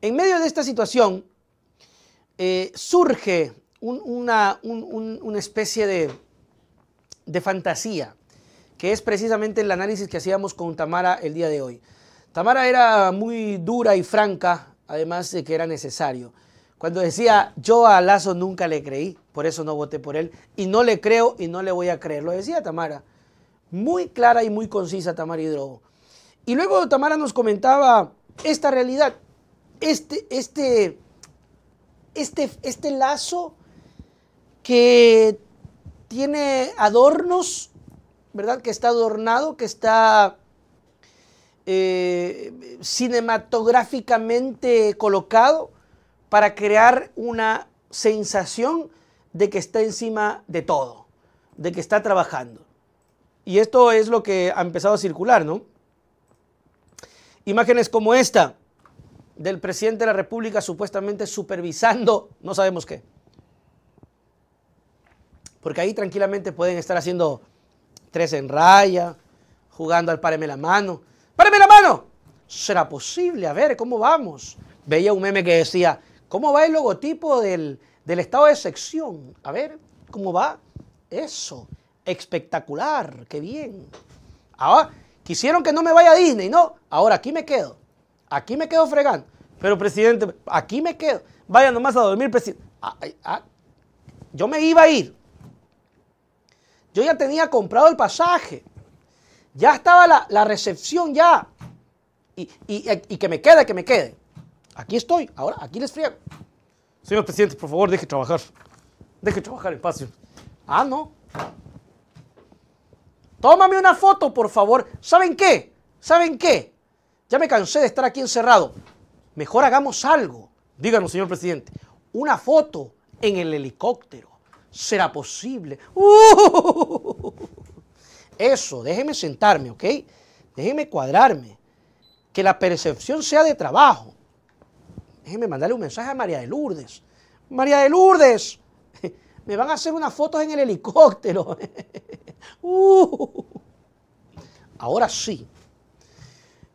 En medio de esta situación eh, surge una, especie de, fantasía, que es precisamente el análisis que hacíamos con Tamara el día de hoy. Tamara era muy dura y franca, además de que era necesario. Cuando decía, yo a Lazo nunca le creí, por eso no voté por él, y no le creo y no le voy a creer, lo decía Tamara. Muy clara y muy concisa Tamara Hidrobo. Y luego Tamara nos comentaba esta realidad, este, este, este, este lazo que tiene adornos, ¿verdad? Que está adornado, que está eh, cinematográficamente colocado para crear una sensación de que está encima de todo, de que está trabajando. Y esto es lo que ha empezado a circular, ¿no? Imágenes como esta del presidente de la República supuestamente supervisando no sabemos qué. Porque ahí tranquilamente pueden estar haciendo tres en raya, jugando al páreme la mano. ¡Páreme la mano! ¿Será posible? A ver, ¿cómo vamos? Veía un meme que decía, ¿cómo va el logotipo del, del estado de sección? A ver, ¿cómo va? Eso, espectacular, qué bien. Ahora, quisieron que no me vaya a Disney, ¿no? Ahora aquí me quedo. Aquí me quedo fregando. Pero presidente, aquí me quedo. Vaya nomás a dormir, presidente. Ah, ah. Yo me iba a ir. Yo ya tenía comprado el pasaje. Ya estaba la, recepción ya. Y, que me quede, que me quede. Aquí estoy, ahora, aquí les friego. Señor presidente, por favor, deje trabajar. Deje trabajar en paz. Ah, no. Tómame una foto, por favor. ¿Saben qué? ¿Saben qué? Ya me cansé de estar aquí encerrado. Mejor hagamos algo. Díganos, señor presidente, una foto en el helicóptero. ¿Será posible? ¡Uh! Eso, déjeme sentarme, ¿ok? Déjeme cuadrarme. Que la percepción sea de trabajo. Déjeme mandarle un mensaje a María de Lourdes. María de Lourdes, me van a hacer unas fotos en el helicóptero. ¡Uh! Ahora sí,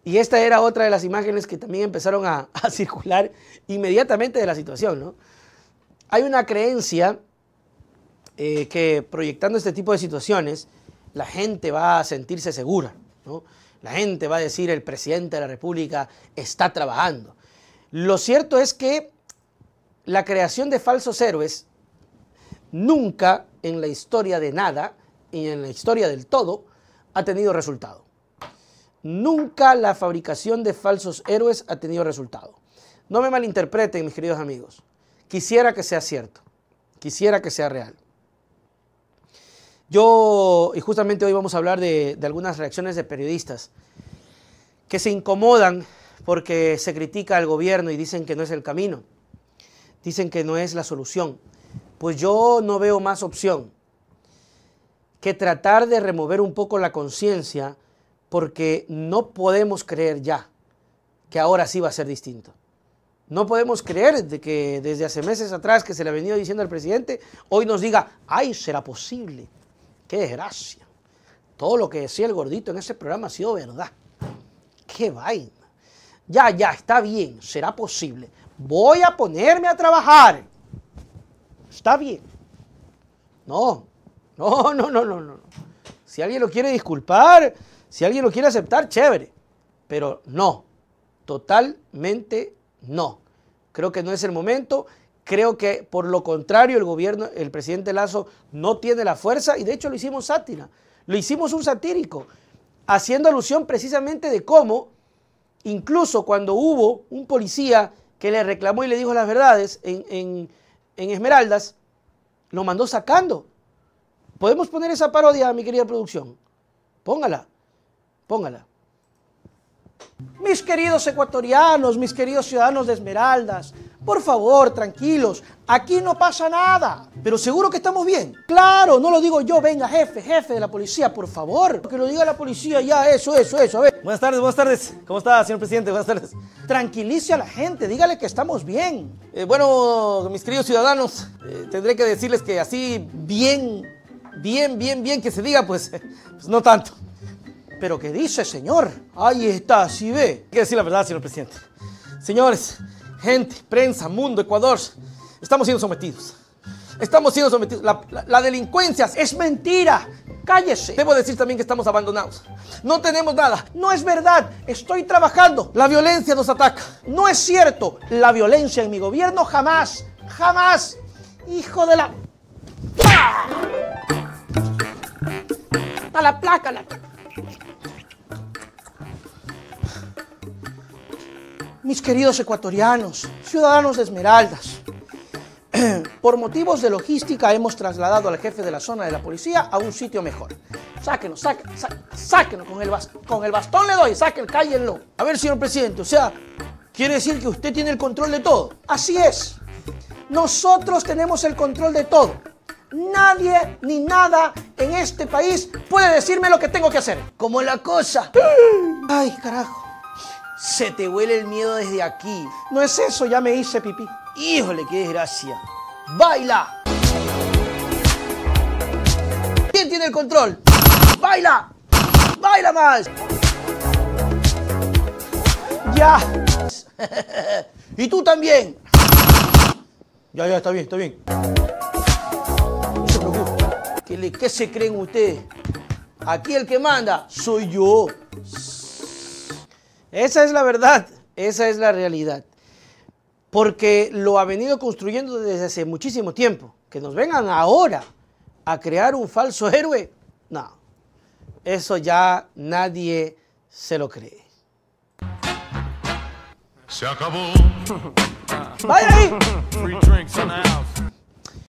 y esta era otra de las imágenes que también empezaron a, circular inmediatamente de la situación. Hay una creencia eh, que proyectando este tipo de situaciones, la gente va a sentirse segura. ¿no? La gente va a decir el presidente de la República está trabajando. Lo cierto es que la creación de falsos héroes nunca en la historia de nada y en la historia del todo ha tenido resultado. Nunca la fabricación de falsos héroes ha tenido resultado. No me malinterpreten, mis queridos amigos. Quisiera que sea cierto. Quisiera que sea real. Yo, y justamente hoy vamos a hablar de, algunas reacciones de periodistas que se incomodan porque se critica al gobierno y dicen que no es el camino. Dicen que no es la solución. Pues yo no veo más opción que tratar de remover un poco la conciencia porque no podemos creer ya que ahora sí va a ser distinto. No podemos creer de que desde hace meses atrás que se le ha venido diciendo al presidente, hoy nos diga, ay, será posible. Qué desgracia. Todo lo que decía el gordito en ese programa ha sido verdad. Qué vaina. Ya, ya, está bien, será posible. Voy a ponerme a trabajar. Está bien. No, no, no, no, no, no. Si alguien lo quiere disculpar, si alguien lo quiere aceptar, chévere, pero no, totalmente no. Creo que no es el momento. Creo que por lo contrario el gobierno, el presidente Lazo no tiene la fuerza y de hecho lo hicimos sátira, lo hicimos un satírico, haciendo alusión precisamente de cómo incluso cuando hubo un policía que le reclamó y le dijo las verdades en, en Esmeraldas, lo mandó sacando. ¿Podemos poner esa parodia, mi querida producción? Póngala. Póngala. Mis queridos ecuatorianos, mis queridos ciudadanos de Esmeraldas, por favor, tranquilos, aquí no pasa nada, pero seguro que estamos bien. Claro, no lo digo yo, venga jefe, jefe de la policía, por favor, que lo diga la policía ya, eso, eso, eso, a ver. Buenas tardes, buenas tardes, ¿cómo está, señor presidente? Buenas tardes. Tranquilice a la gente, dígale que estamos bien. Eh, bueno, mis queridos ciudadanos, eh, tendré que decirles que así, bien, bien, bien, bien que se diga, pues, pues no tanto. ¿Pero qué dice, señor? Ahí está, si ve. Hay que decir la verdad, señor presidente. Señores, gente, prensa, mundo, Ecuador, estamos siendo sometidos. Estamos siendo sometidos. La, delincuencia es mentira. Cállese. Debo decir también que estamos abandonados. No tenemos nada. No es verdad. Estoy trabajando. La violencia nos ataca. No es cierto. La violencia en mi gobierno jamás. Jamás. Hijo de la... ¡Ah! A la placa, la mis queridos ecuatorianos, ciudadanos de Esmeraldas. Por motivos de logística hemos trasladado al jefe de la zona de la policía a un sitio mejor. Sáquenos, sáquenlo, con el, con el bastón le doy, sáquenlo, cállenlo. A ver, señor presidente, o sea, quiere decir que usted tiene el control de todo. Así es, nosotros tenemos el control de todo. Nadie ni nada en este país puede decirme lo que tengo que hacer. Como la cosa. Ay, carajo se te huele el miedo desde aquí. No es eso, ya me hice pipí. Híjole, qué desgracia. Baila. ¿Quién tiene el control? Baila. Baila más. Ya. y tú también. Ya, ya, está bien, está bien. No se ¿Qué, se creen ustedes? Aquí el que manda soy yo. Esa es la verdad, esa es la realidad. Porque lo ha venido construyendo desde hace muchísimo tiempo. Que nos vengan ahora a crear un falso héroe, no. Eso ya nadie se lo cree. Se acabó. ahí.